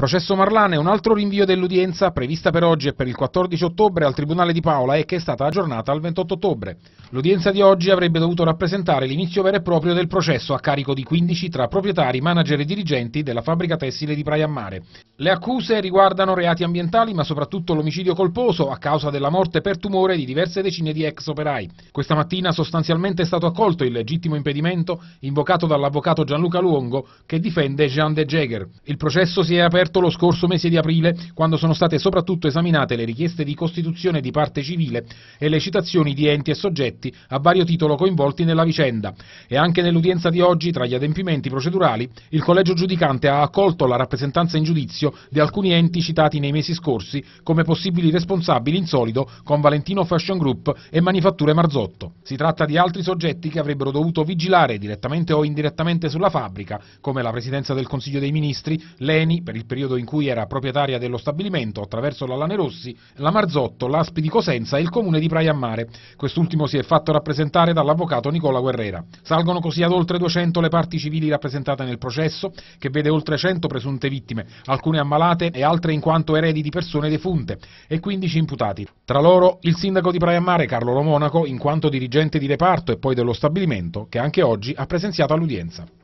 Processo Marlane, un altro rinvio dell'udienza prevista per oggi e per il 14 ottobre al Tribunale di Paola e che è stata aggiornata al 28 ottobre. L'udienza di oggi avrebbe dovuto rappresentare l'inizio vero e proprio del processo a carico di 15 tra proprietari, manager e dirigenti della fabbrica tessile di Praia Mare. Le accuse riguardano reati ambientali ma soprattutto l'omicidio colposo a causa della morte per tumore di diverse decine di ex operai. Questa mattina sostanzialmente è stato accolto il legittimo impedimento invocato dall'avvocato Gianluca Luongo che difende Jean De Jäger. Il processo si è aperto aperto lo scorso mese di aprile, quando sono state soprattutto esaminate le richieste di costituzione di parte civile e le citazioni di enti e soggetti a vario titolo coinvolti nella vicenda. E anche nell'udienza di oggi, tra gli adempimenti procedurali, il collegio giudicante ha accolto la rappresentanza in giudizio di alcuni enti citati nei mesi scorsi come possibili responsabili in solido con Valentino Fashion Group e Manifatture Marzotto. Si tratta di altri soggetti che avrebbero dovuto vigilare direttamente o indirettamente sulla fabbrica, come la Presidenza del Consiglio dei Ministri, l'ENI per il periodo in cui era proprietaria dello stabilimento, attraverso la Lane Rossi, la Marzotto, l'Aspi di Cosenza e il comune di Praia Mare. Quest'ultimo si è fatto rappresentare dall'avvocato Nicola Guerrera. Salgono così ad oltre 200 le parti civili rappresentate nel processo, che vede oltre 100 presunte vittime, alcune ammalate e altre in quanto eredi di persone defunte, e 15 imputati. Tra loro il sindaco di Praia Mare, Carlo Lomonaco, in quanto dirigente di reparto e poi dello stabilimento, che anche oggi ha presenziato all'udienza.